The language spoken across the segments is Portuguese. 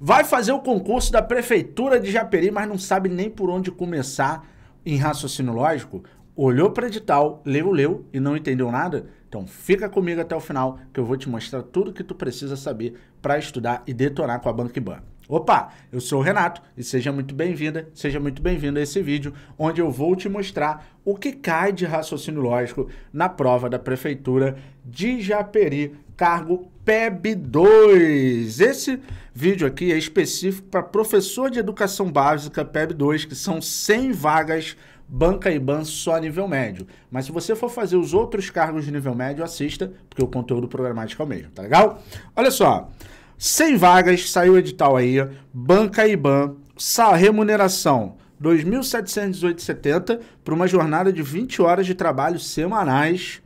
Vai fazer o concurso da Prefeitura de Japeri, mas não sabe nem por onde começar em raciocínio lógico? Olhou para edital, leu, leu e não entendeu nada? Então fica comigo até o final que eu vou te mostrar tudo que tu precisa saber para estudar e detonar com a Banquiban. Opa, eu sou o Renato e seja muito bem-vinda, seja muito bem-vindo a esse vídeo onde eu vou te mostrar o que cai de raciocínio lógico na prova da Prefeitura de Japeri, cargo PEB 2. Esse vídeo aqui é específico para professor de educação básica PEB 2, que são 100 vagas banca e ban só nível médio. Mas se você for fazer os outros cargos de nível médio, assista, porque o conteúdo programático é o mesmo, tá legal? Olha só, 100 vagas, saiu o edital aí, banca e ban, remuneração 2.718,70 para uma jornada de 20 horas de trabalho semanais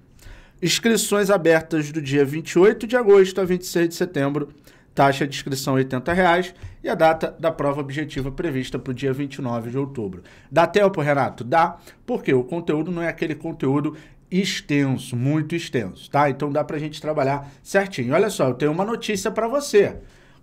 Inscrições abertas do dia 28 de agosto a 26 de setembro, taxa de inscrição R$ 80,00 e a data da prova objetiva prevista para o dia 29 de outubro. Dá tempo, Renato? Dá, porque o conteúdo não é aquele conteúdo extenso, muito extenso, tá? Então dá para a gente trabalhar certinho. Olha só, eu tenho uma notícia para você.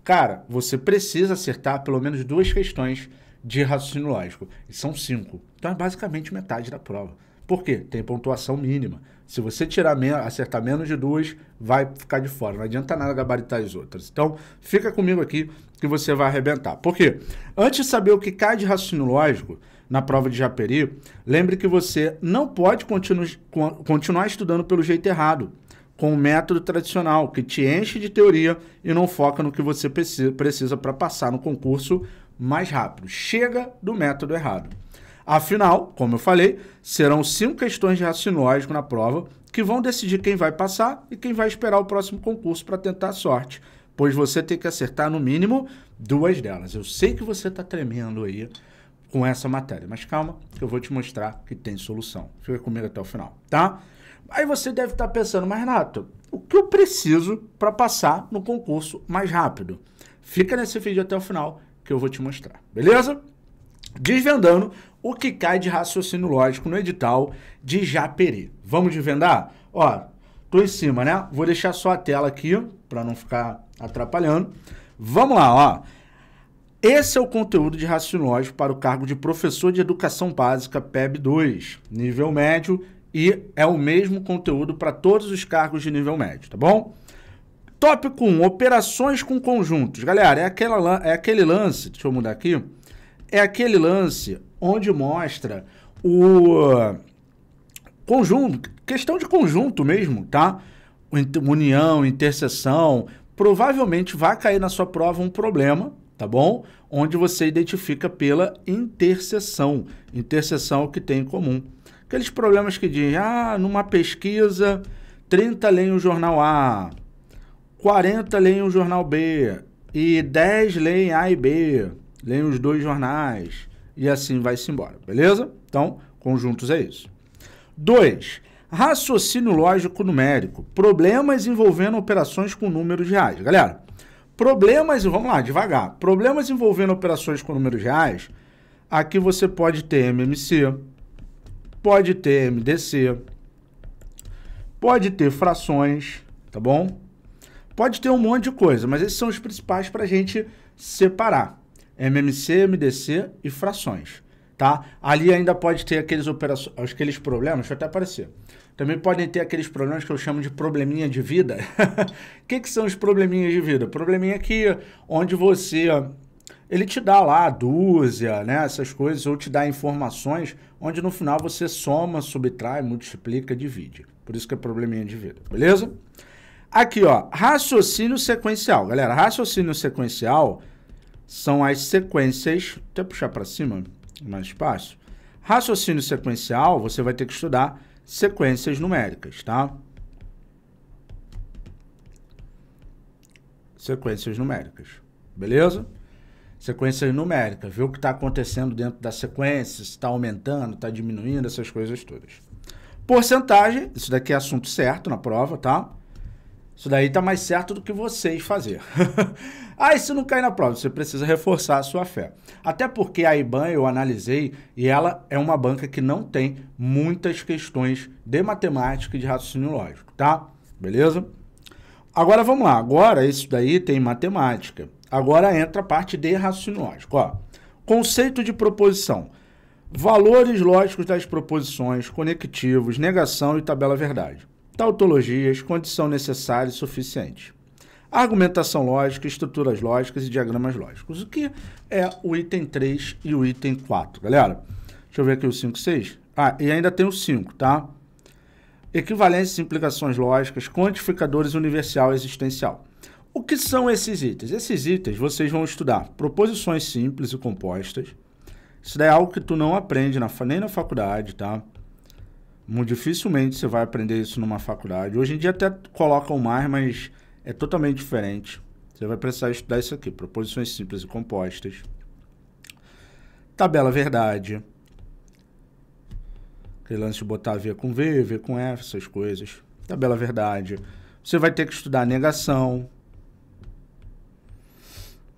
Cara, você precisa acertar pelo menos duas questões de raciocínio lógico. E são cinco. Então é basicamente metade da prova. Por quê? Tem pontuação mínima. Se você tirar men acertar menos de duas, vai ficar de fora. Não adianta nada gabaritar as outras. Então, fica comigo aqui que você vai arrebentar. Por quê? Antes de saber o que cai de raciocínio lógico na prova de Japeri, lembre que você não pode continu continuar estudando pelo jeito errado, com o método tradicional, que te enche de teoria e não foca no que você precisa para passar no concurso mais rápido. Chega do método errado. Afinal, como eu falei, serão cinco questões de raciocínio lógico na prova que vão decidir quem vai passar e quem vai esperar o próximo concurso para tentar a sorte, pois você tem que acertar no mínimo duas delas. Eu sei que você está tremendo aí com essa matéria, mas calma que eu vou te mostrar que tem solução. Fica comigo até o final, tá? Aí você deve estar tá pensando, mas Renato, o que eu preciso para passar no concurso mais rápido? Fica nesse vídeo até o final que eu vou te mostrar, beleza? desvendando o que cai de raciocínio lógico no edital de Japeri. Vamos desvendar? Ó, tô em cima, né? Vou deixar só a tela aqui para não ficar atrapalhando. Vamos lá, ó. Esse é o conteúdo de raciocínio lógico para o cargo de professor de educação básica PEB 2, nível médio, e é o mesmo conteúdo para todos os cargos de nível médio, tá bom? Tópico 1, operações com conjuntos. Galera, é, aquela, é aquele lance, deixa eu mudar aqui, é aquele lance onde mostra o conjunto, questão de conjunto mesmo, tá? União, interseção, provavelmente vai cair na sua prova um problema, tá bom? Onde você identifica pela interseção. Interseção é o que tem em comum. Aqueles problemas que dizem, ah, numa pesquisa, 30 leem o jornal A, 40 leem o jornal B e 10 leem A e B leem os dois jornais e assim vai-se embora, beleza? Então, conjuntos é isso. 2. Raciocínio lógico numérico. Problemas envolvendo operações com números reais. Galera, problemas, vamos lá, devagar. Problemas envolvendo operações com números reais, aqui você pode ter MMC, pode ter MDC, pode ter frações, tá bom? Pode ter um monte de coisa, mas esses são os principais para a gente separar. MMC, MDC e frações, tá? Ali ainda pode ter aqueles, operações, aqueles problemas, deixa eu até aparecer. Também podem ter aqueles problemas que eu chamo de probleminha de vida. O que, que são os probleminhas de vida? Probleminha é que onde você ele te dá lá a dúzia, né? Essas coisas, ou te dá informações onde no final você soma, subtrai, multiplica, divide. Por isso que é probleminha de vida, beleza? Aqui, ó, raciocínio sequencial. Galera, raciocínio sequencial são as sequências. até puxar para cima, mais fácil. Raciocínio sequencial, você vai ter que estudar sequências numéricas, tá? Sequências numéricas, beleza? sequência numérica ver o que está acontecendo dentro da sequência, se está aumentando, está diminuindo, essas coisas todas. Porcentagem, isso daqui é assunto certo na prova, tá? Isso daí está mais certo do que vocês fazer. ah, isso não cai na prova, você precisa reforçar a sua fé. Até porque a IBAN eu analisei e ela é uma banca que não tem muitas questões de matemática e de raciocínio lógico, tá? Beleza? Agora vamos lá, agora isso daí tem matemática. Agora entra a parte de raciocínio lógico, ó. Conceito de proposição. Valores lógicos das proposições, conectivos, negação e tabela verdade tautologias, condição necessária e suficiente. Argumentação lógica, estruturas lógicas e diagramas lógicos. O que é o item 3 e o item 4, galera? Deixa eu ver aqui o 5 e 6. Ah, e ainda tem o 5, tá? Equivalências e implicações lógicas, quantificadores universal e existencial. O que são esses itens? Esses itens vocês vão estudar proposições simples e compostas. Isso daí é algo que tu não aprende na, nem na faculdade, tá? Muito dificilmente você vai aprender isso numa faculdade. Hoje em dia até colocam mais, mas é totalmente diferente. Você vai precisar estudar isso aqui: proposições simples e compostas, tabela verdade, aquele lance de botar V com V, V com F, essas coisas. Tabela verdade. Você vai ter que estudar negação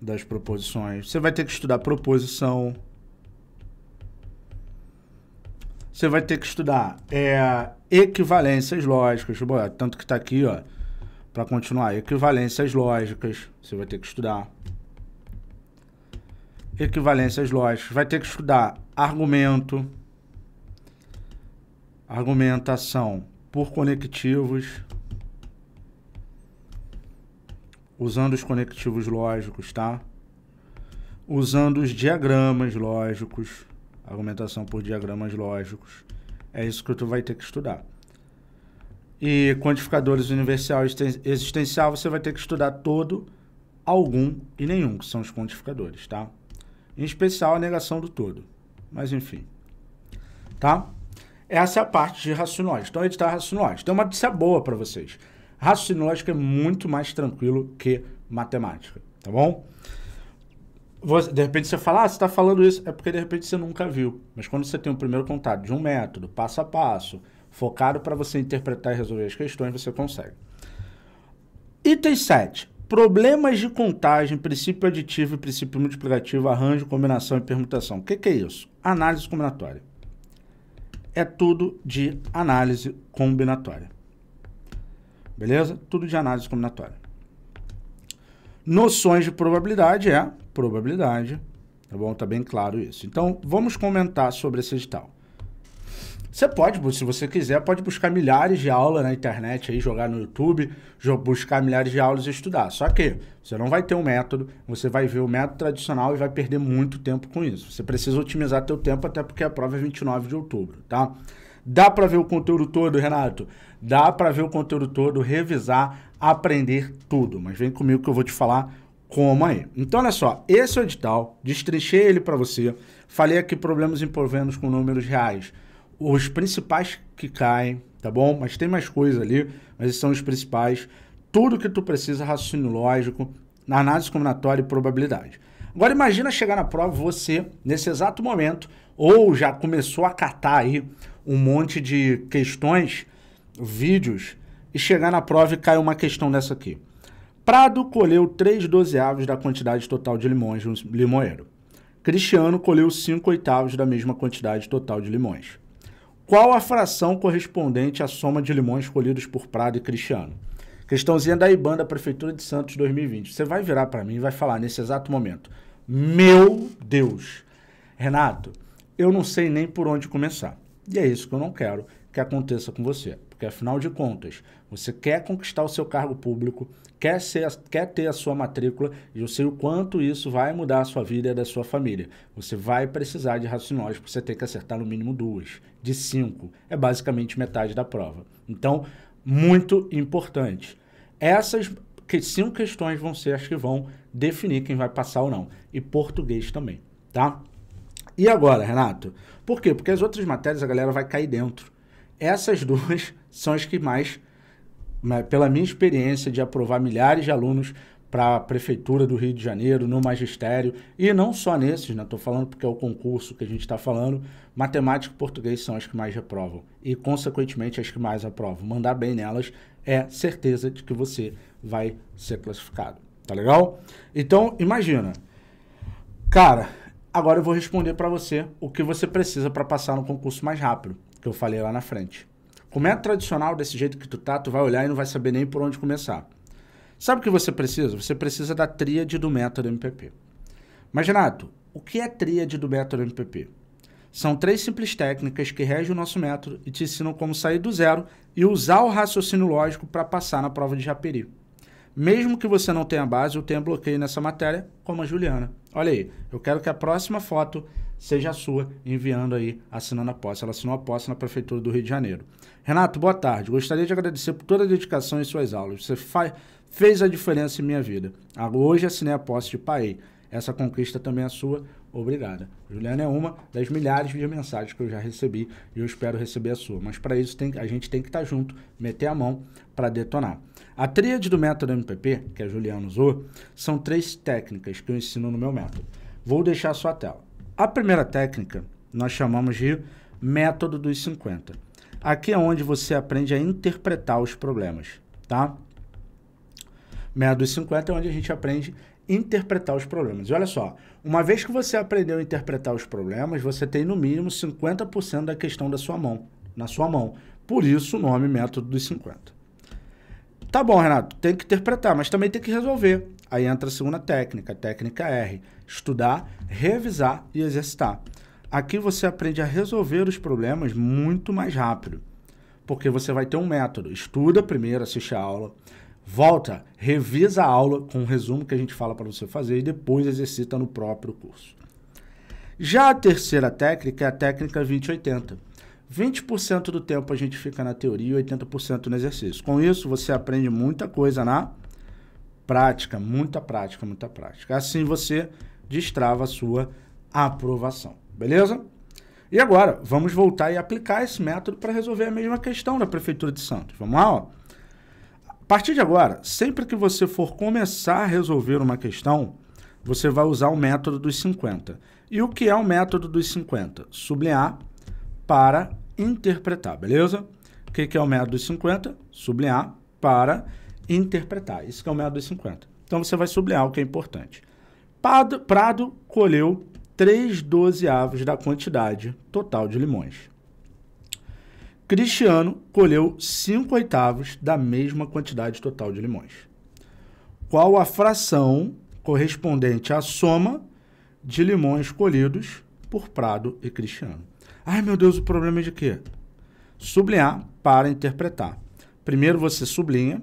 das proposições. Você vai ter que estudar proposição. você vai ter que estudar é, equivalências lógicas. boa tipo, tanto que está aqui, ó, para continuar, equivalências lógicas, você vai ter que estudar. Equivalências lógicas, vai ter que estudar argumento, argumentação por conectivos, usando os conectivos lógicos, tá? Usando os diagramas lógicos argumentação por diagramas lógicos. É isso que tu vai ter que estudar. E quantificadores universal existencial, você vai ter que estudar todo, algum e nenhum, que são os quantificadores, tá? Em especial a negação do todo. Mas enfim. Tá? Essa é a parte de racionais. Então, editar racionais. Tem uma notícia boa para vocês. Raciológica é muito mais tranquilo que matemática, tá bom? Você, de repente você fala, ah, você está falando isso, é porque de repente você nunca viu. Mas quando você tem um primeiro contato de um método, passo a passo, focado para você interpretar e resolver as questões, você consegue. Item 7. Problemas de contagem, princípio aditivo e princípio multiplicativo, arranjo, combinação e permutação. O que, que é isso? Análise combinatória. É tudo de análise combinatória. Beleza? Tudo de análise combinatória. Noções de probabilidade é probabilidade, tá bom? Tá bem claro isso. Então, vamos comentar sobre esse edital. Você pode, se você quiser, pode buscar milhares de aulas na internet, aí, jogar no YouTube, buscar milhares de aulas e estudar. Só que você não vai ter um método, você vai ver o método tradicional e vai perder muito tempo com isso. Você precisa otimizar teu tempo, até porque a prova é 29 de outubro, tá? Dá para ver o conteúdo todo, Renato? Dá para ver o conteúdo todo, revisar, aprender tudo. Mas vem comigo que eu vou te falar como aí. Então, olha só, esse é o edital, destrinchei ele para você, falei aqui problemas envolvendo com números reais, os principais que caem, tá bom? Mas tem mais coisa ali, mas esses são os principais. Tudo que tu precisa, raciocínio lógico, análise combinatória e probabilidade. Agora imagina chegar na prova você, nesse exato momento, ou já começou a catar aí um monte de questões, vídeos e chegar na prova e cair uma questão dessa aqui. Prado colheu 3 dozeavos da quantidade total de limões no limoeiro. Cristiano colheu 5 oitavos da mesma quantidade total de limões. Qual a fração correspondente à soma de limões colhidos por Prado e Cristiano? Questãozinha da IBAN da Prefeitura de Santos 2020. Você vai virar para mim e vai falar nesse exato momento. Meu Deus! Renato, eu não sei nem por onde começar. E é isso que eu não quero que aconteça com você porque afinal de contas, você quer conquistar o seu cargo público, quer, ser, quer ter a sua matrícula, e eu sei o quanto isso vai mudar a sua vida e a da sua família. Você vai precisar de raciocínios, porque você tem que acertar no mínimo duas, de cinco. É basicamente metade da prova. Então, muito importante. Essas cinco questões vão ser as que vão definir quem vai passar ou não. E português também, tá? E agora, Renato? Por quê? Porque as outras matérias a galera vai cair dentro essas duas são as que mais, né, pela minha experiência de aprovar milhares de alunos para a Prefeitura do Rio de Janeiro, no magistério, e não só nesses, né? Estou falando porque é o concurso que a gente está falando, matemática e português são as que mais reprovam e, consequentemente, as que mais aprovam. Mandar bem nelas é certeza de que você vai ser classificado, tá legal? Então, imagina, cara, agora eu vou responder para você o que você precisa para passar no concurso mais rápido que eu falei lá na frente. Como é tá. tradicional desse jeito que tu tá, tu vai olhar e não vai saber nem por onde começar. Sabe o que você precisa? Você precisa da tríade do método MPP. Mas, Renato, o que é tríade do método MPP? São três simples técnicas que regem o nosso método e te ensinam como sair do zero e usar o raciocínio lógico para passar na prova de Japeri. Mesmo que você não tenha base ou tenha bloqueio nessa matéria, como a Juliana. Olha aí, eu quero que a próxima foto seja a sua, enviando aí, assinando a posse. Ela assinou a posse na Prefeitura do Rio de Janeiro. Renato, boa tarde. Gostaria de agradecer por toda a dedicação em suas aulas. Você faz, fez a diferença em minha vida. Ah, hoje assinei a posse de PAEI. Essa conquista também é sua. Obrigada. Juliana é uma das milhares de mensagens que eu já recebi e eu espero receber a sua. Mas para isso tem, a gente tem que estar tá junto, meter a mão para detonar. A tríade do método MPP, que a Juliana usou, são três técnicas que eu ensino no meu método. Vou deixar a sua tela. A primeira técnica nós chamamos de método dos 50. Aqui é onde você aprende a interpretar os problemas, tá? Método dos 50 é onde a gente aprende interpretar os problemas. E olha só, uma vez que você aprendeu a interpretar os problemas, você tem no mínimo 50% da questão da sua mão, na sua mão. Por isso o nome método dos 50. Tá bom, Renato, tem que interpretar, mas também tem que resolver. Aí entra a segunda técnica, técnica R: estudar, revisar e exercitar. Aqui você aprende a resolver os problemas muito mais rápido, porque você vai ter um método. Estuda primeiro, assiste a aula, volta, revisa a aula com o um resumo que a gente fala para você fazer e depois exercita no próprio curso. Já a terceira técnica é a técnica 2080. 20% do tempo a gente fica na teoria e 80% no exercício. Com isso, você aprende muita coisa na Prática, muita prática, muita prática. Assim você destrava a sua aprovação, beleza? E agora, vamos voltar e aplicar esse método para resolver a mesma questão da Prefeitura de Santos. Vamos lá, ó. A partir de agora, sempre que você for começar a resolver uma questão, você vai usar o método dos 50. E o que é o método dos 50? Sublinhar para interpretar, beleza? O que, que é o método dos 50? Sublinhar para interpretar interpretar. Isso que é o método dos 50. Então você vai sublinhar o que é importante. Prado, Prado colheu 3 dozeavos da quantidade total de limões. Cristiano colheu 5 oitavos da mesma quantidade total de limões. Qual a fração correspondente à soma de limões colhidos por Prado e Cristiano? Ai meu Deus, o problema é de quê? Sublinhar para interpretar. Primeiro você sublinha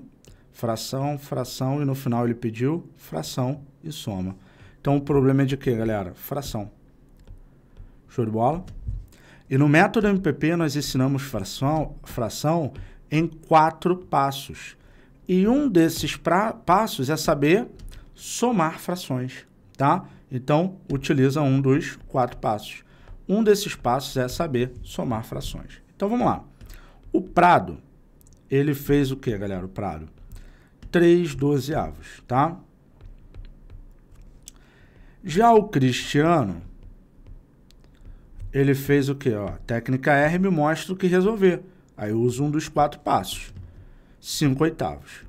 fração, fração e no final ele pediu fração e soma. Então o problema é de quê, galera? Fração. Show de bola? E no método MPP nós ensinamos fração, fração em quatro passos. E um desses pra, passos é saber somar frações, tá? Então utiliza um dos quatro passos. Um desses passos é saber somar frações. Então vamos lá. O Prado, ele fez o que, galera? O Prado? 3 dozeavos, tá? Já o Cristiano, ele fez o quê? Ó, técnica R me mostra o que resolver. Aí eu uso um dos quatro passos. 5 oitavos.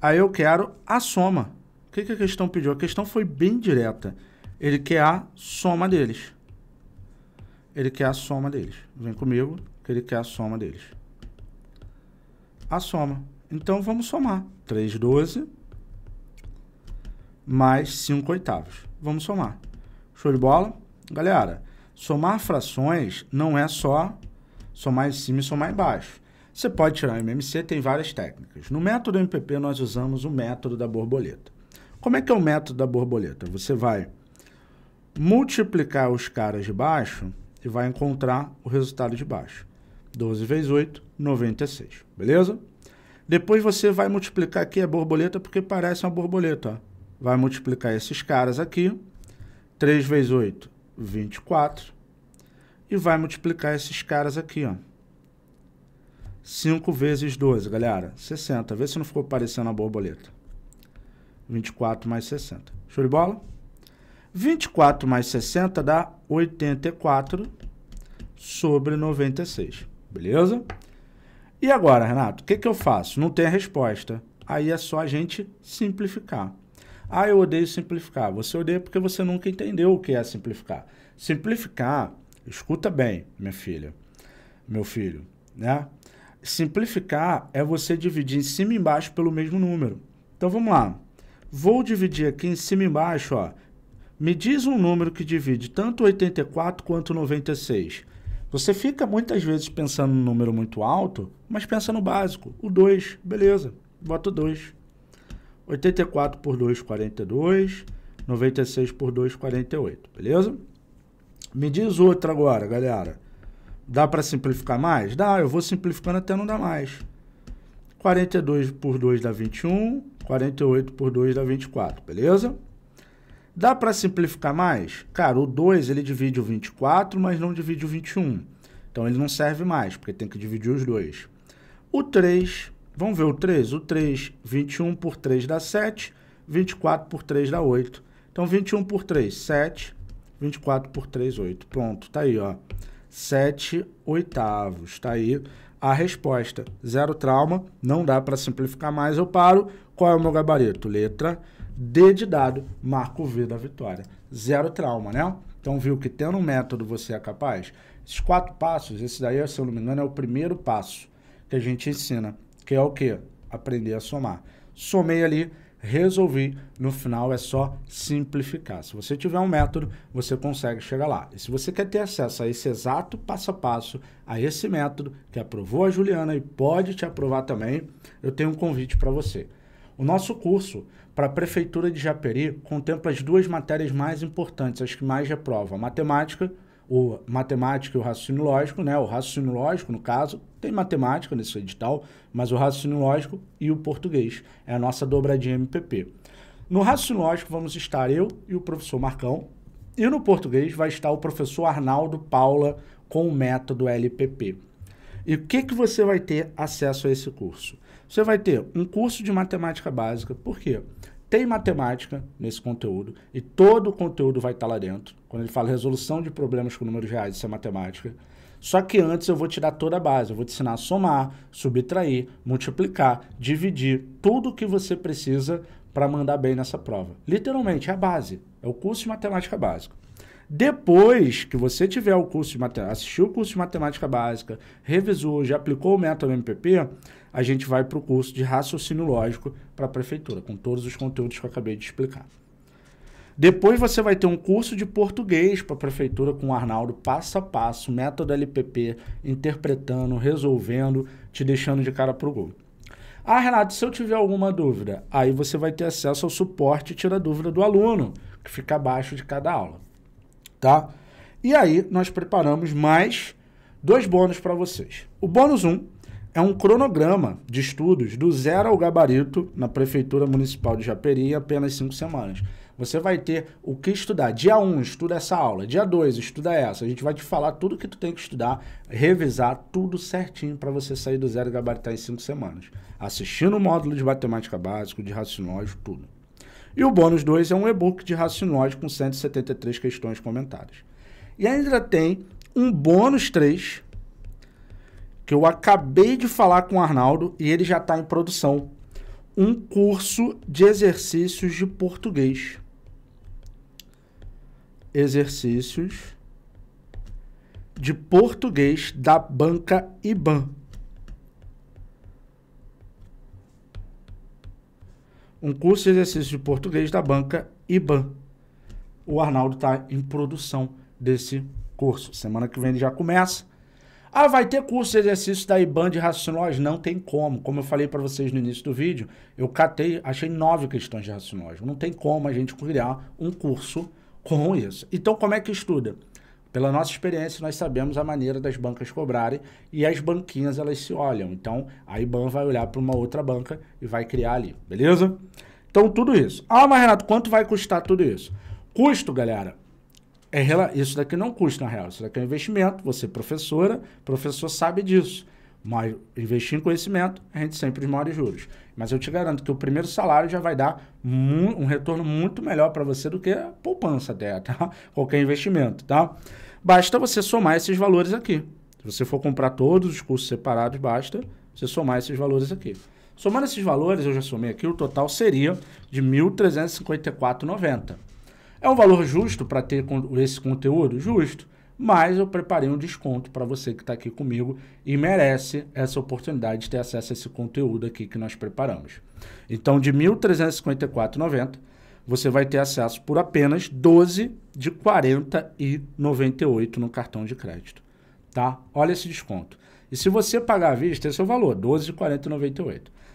Aí eu quero a soma. O que, que a questão pediu? A questão foi bem direta. Ele quer a soma deles. Ele quer a soma deles. Vem comigo, que ele quer a soma deles. A soma. Então vamos somar. 3, 12 mais 5 oitavos. Vamos somar. Show de bola? Galera, somar frações não é só somar em cima e somar embaixo. Você pode tirar o MMC, tem várias técnicas. No método MPP, nós usamos o método da borboleta. Como é que é o método da borboleta? Você vai multiplicar os caras de baixo e vai encontrar o resultado de baixo. 12 vezes 8, 96. Beleza? Depois você vai multiplicar aqui a borboleta, porque parece uma borboleta. Ó. Vai multiplicar esses caras aqui. 3 vezes 8, 24. E vai multiplicar esses caras aqui, ó. 5 vezes 12, galera. 60. Vê se não ficou parecendo uma borboleta. 24 mais 60. Show de bola? 24 mais 60 dá 84 sobre 96. Beleza? E agora, Renato, o que, que eu faço? Não tem a resposta. Aí é só a gente simplificar. Ah, eu odeio simplificar. Você odeia porque você nunca entendeu o que é simplificar. Simplificar, escuta bem, minha filha, meu filho, né? Simplificar é você dividir em cima e embaixo pelo mesmo número. Então vamos lá. Vou dividir aqui em cima e embaixo, ó. Me diz um número que divide tanto 84 quanto 96. Você fica muitas vezes pensando num número muito alto, mas pensa no básico. O 2, beleza, voto 2. 84 por 2, 42. 96 por 2, 48, beleza? Me diz outra agora, galera. Dá para simplificar mais? Dá, eu vou simplificando até não dar mais. 42 por 2 dá 21, 48 por 2 dá 24, beleza? Dá para simplificar mais? Cara, o 2 ele divide o 24, mas não divide o 21. Então ele não serve mais, porque tem que dividir os dois. O 3, vamos ver o 3? O 3, 21 por 3 dá 7, 24 por 3 dá 8. Então 21 por 3, 7, 24 por 3, 8. Pronto, tá aí, ó. 7 oitavos, tá aí a resposta. Zero trauma, não dá para simplificar mais, eu paro. Qual é o meu gabarito? Letra D de dado, marco V da vitória. Zero trauma, né? Então viu que tendo um método você é capaz? Esses quatro passos, esse daí, se eu não me engano, é o primeiro passo que a gente ensina, que é o quê? Aprender a somar. Somei ali, resolvi. No final é só simplificar. Se você tiver um método, você consegue chegar lá. E se você quer ter acesso a esse exato passo a passo, a esse método que aprovou a Juliana e pode te aprovar também, eu tenho um convite para você. O nosso curso para a Prefeitura de Japeri contempla as duas matérias mais importantes, as que mais reprovam, matemática e o matemática e o raciocínio lógico, né? O raciocínio lógico, no caso, tem matemática nesse edital, mas o raciocínio lógico e o português. É a nossa dobradinha MPP. No raciocínio lógico vamos estar eu e o professor Marcão, e no português vai estar o professor Arnaldo Paula com o método LPP. E o que, que você vai ter acesso a esse curso? Você vai ter um curso de matemática básica, por quê? tem matemática nesse conteúdo e todo o conteúdo vai estar tá lá dentro. Quando ele fala resolução de problemas com números reais, isso é matemática. Só que antes eu vou tirar toda a base, eu vou te ensinar a somar, subtrair, multiplicar, dividir, tudo o que você precisa para mandar bem nessa prova. Literalmente, é a base, é o curso de matemática básica. Depois que você tiver o curso de matemática, assistiu o curso de matemática básica, revisou, já aplicou o método MPP, a gente vai para o curso de raciocínio lógico para a prefeitura, com todos os conteúdos que eu acabei de explicar. Depois você vai ter um curso de português para a prefeitura com o Arnaldo, passo a passo, método LPP, interpretando, resolvendo, te deixando de cara pro gol. Ah, Renato, se eu tiver alguma dúvida, aí você vai ter acesso ao suporte e tira a dúvida do aluno, que fica abaixo de cada aula tá? E aí nós preparamos mais dois bônus para vocês. O bônus 1 um é um cronograma de estudos do zero ao gabarito na Prefeitura Municipal de Japeri em apenas cinco semanas. Você vai ter o que estudar. Dia 1, um, estuda essa aula. Dia 2, estuda essa. A gente vai te falar tudo que tu tem que estudar, revisar tudo certinho para você sair do zero e gabaritar em cinco semanas. Assistindo o módulo de matemática básica, de raciocínio, tudo. E o bônus 2 é um e-book de raciocínio com 173 questões comentadas. E ainda tem um bônus 3 que eu acabei de falar com o Arnaldo e ele já está em produção. Um curso de exercícios de português. Exercícios de português da banca IBAN. um curso de exercício de português da banca IBAN. O Arnaldo está em produção desse curso. Semana que vem ele já começa. Ah, vai ter curso de exercício da IBAN de racionais? Não tem como. Como eu falei para vocês no início do vídeo, eu catei, achei nove questões de racionais. Não tem como a gente criar um curso com isso. Então, como é que estuda? Pela nossa experiência, nós sabemos a maneira das bancas cobrarem e as banquinhas elas se olham. Então, a IBAN vai olhar para uma outra banca e vai criar ali, beleza? Então, tudo isso. Ah, mas Renato, quanto vai custar tudo isso? Custo, galera, é, isso daqui não custa, na real. Isso daqui é um investimento. Você, é professora, professor sabe disso. Mas investir em conhecimento rende sempre os maiores juros. Mas eu te garanto que o primeiro salário já vai dar um retorno muito melhor para você do que a poupança até, tá? Qualquer investimento, tá? Basta você somar esses valores aqui. Se você for comprar todos os cursos separados, basta você somar esses valores aqui. Somando esses valores, eu já somei aqui, o total seria de R$ 1.354,90. É um valor justo para ter esse conteúdo? Justo mas eu preparei um desconto para você que está aqui comigo e merece essa oportunidade de ter acesso a esse conteúdo aqui que nós preparamos. Então, de R$ 1.354,90, você vai ter acesso por apenas 12 de R$ 40,98 no cartão de crédito. Tá? Olha esse desconto. E se você pagar à vista, esse é o valor, R$ de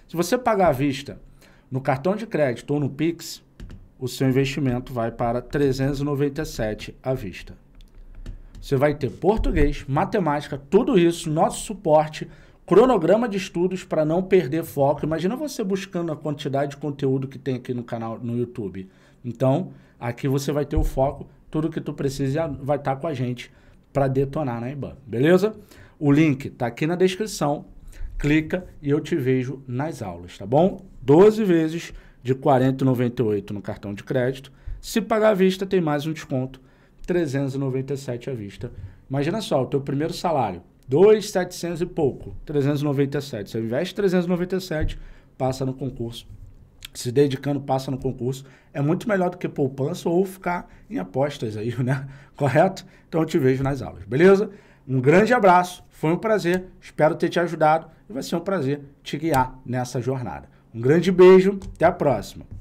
Se você pagar à vista no cartão de crédito ou no Pix, o seu investimento vai para 397 à vista. Você vai ter português, matemática, tudo isso, nosso suporte, cronograma de estudos para não perder foco. Imagina você buscando a quantidade de conteúdo que tem aqui no canal, no YouTube. Então, aqui você vai ter o foco, tudo que tu precisa vai estar tá com a gente para detonar na IBAN, beleza? O link está aqui na descrição, clica e eu te vejo nas aulas, tá bom? 12 vezes de R$ 40,98 no cartão de crédito. Se pagar à vista, tem mais um desconto 397 à vista. Imagina só, o teu primeiro salário, 2,700 e pouco, 397. Você investe 397, passa no concurso. Se dedicando, passa no concurso. É muito melhor do que poupança ou ficar em apostas aí, né? Correto? Então eu te vejo nas aulas, beleza? Um grande abraço, foi um prazer, espero ter te ajudado e vai ser um prazer te guiar nessa jornada. Um grande beijo, até a próxima.